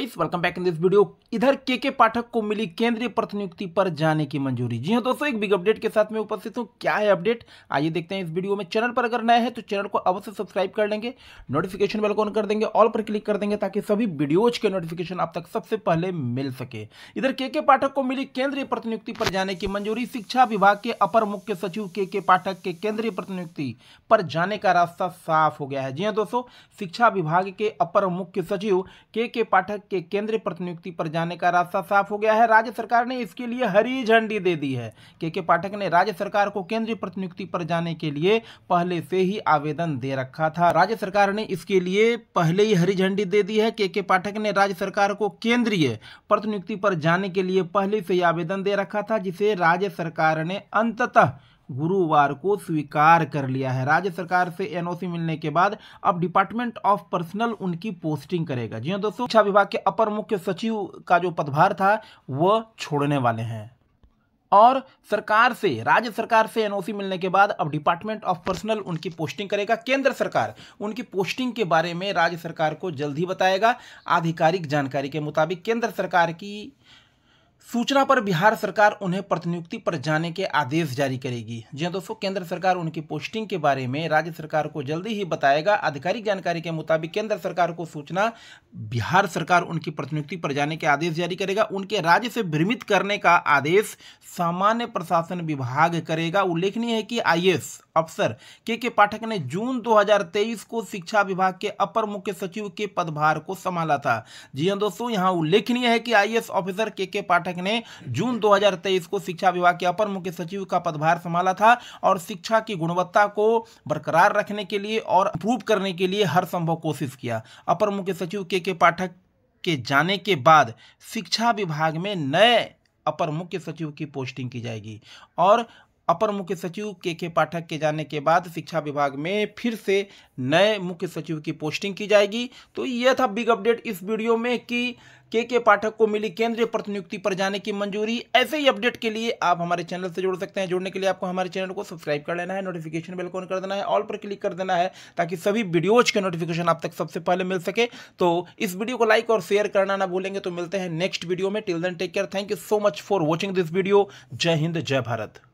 welcome back in this video इधर के के पाठक को मिली केंद्रीय प्रतिनियुक्ति पर जाने की मंजूरी जी हां दोस्तों एक बिग अपडेट के साथ में उपस्थित हूं क्या है अपडेट आइए देखते हैं इस वीडियो में चैनल पर अगर नया है तो चैनल को अवश्य सब्सक्राइब कर लेंगे नोटिफिकेशन बेल को ऑन कर देंगे ऑल पर क्लिक कर देंगे ताकि सभी वीडियोज के नोटिफिकेशन आप तक सबसे पहले मिल सके इधर के के पाठक को मिली केंद्रीय प्रतिनियुक्ति पर जाने की मंजूरी शिक्षा विभाग के अपर मुख्य सचिव के के पाठक के केंद्रीय प्रतिनियुक्ति पर जाने का रास्ता साफ हो गया है जी हाँ दोस्तों शिक्षा विभाग के अपर मुख्य सचिव के के पाठक के केंद्रीय प्रतिनियुक्ति पर जाने का रास्ता साफ हो गया है राज्य सरकार ने इसके लिए हरी झंडी दे दी है के के पाठक ने राज्य सरकार को केंद्रीय प्रतिनियुक्ति पर जाने के लिए पहले से ही आवेदन दे रखा था राज्य सरकार ने इसके लिए पहले ही हरी झंडी दे दी है के के पाठक ने राज्य सरकार को केंद्रीय प्रतिनियुक्ति पर जाने के लिए पहले से ही आवेदन दे रखा था जिसे राज्य सरकार ने अंततः गुरुवार को स्वीकार कर लिया है राज्य सरकार से एनओसी मिलने के बाद अब डिपार्टमेंट ऑफ पर्सनल उनकी पोस्टिंग करेगा जी हाँ दोस्तों शिक्षा विभाग के अपर मुख्य सचिव का जो पदभार था वह छोड़ने वाले हैं और सरकार से राज्य सरकार से एनओसी मिलने के बाद अब डिपार्टमेंट ऑफ पर्सनल उनकी पोस्टिंग करेगा केंद्र सरकार उनकी पोस्टिंग के बारे में राज्य सरकार को जल्द ही बताएगा आधिकारिक जानकारी के मुताबिक केंद्र सरकार की सूचना पर बिहार सरकार उन्हें प्रतिनियुक्ति पर जाने के आदेश जारी करेगी जी हाँ दोस्तों केंद्र सरकार उनकी पोस्टिंग के बारे में राज्य सरकार को जल्दी ही बताएगा आधिकारिक जानकारी के मुताबिक केंद्र सरकार को सूचना बिहार सरकार उनकी प्रतिनियुक्ति पर जाने के आदेश जारी करेगा उनके राज्य से भ्रमित करने का आदेश सामान्य प्रशासन विभाग करेगा उल्लेखनीय है कि आई अफसर के के पाठक ने जून 2023 को शिक्षा विभाग के अपर मुख्य सचिव के पदभार को संभाला था जी हाँ दोस्तों यहाँ उल्लेखनीय है कि आई ऑफिसर के के पाठक पाठक ने जून 2023 को शिक्षा विभाग के अपर मुख्य सचिव का पदभार संभाला था और शिक्षा की गुणवत्ता को बरकरार रखने के लिए और प्रूव करने के लिए हर संभव कोशिश किया अपर मुख्य सचिव के के पाठक के जाने के बाद शिक्षा विभाग में नए अपर मुख्य सचिव की पोस्टिंग की जाएगी और अपर मुख्य सचिव के के पाठक के जाने के बाद शिक्षा विभाग में फिर से नए मुख्य सचिव की पोस्टिंग की जाएगी तो यह था बिग अपडेट इस वीडियो में कि के के पाठक को मिली केंद्रीय प्रतिनियुक्ति पर जाने की मंजूरी ऐसे ही अपडेट के लिए आप हमारे चैनल से जुड़ सकते हैं जुड़ने के लिए आपको हमारे चैनल को सब्सक्राइब कर लेना है नोटिफिकेशन बेल को ऑन कर देना है ऑल पर क्लिक कर देना है ताकि सभी वीडियोज के नोटिफिकेशन आप तक सबसे पहले मिल सके तो इस वीडियो को लाइक और शेयर करना ना भूलेंगे तो मिलते हैं नेक्स्ट वीडियो में till then take care thank you so much for watching this video जय हिंद जय भारत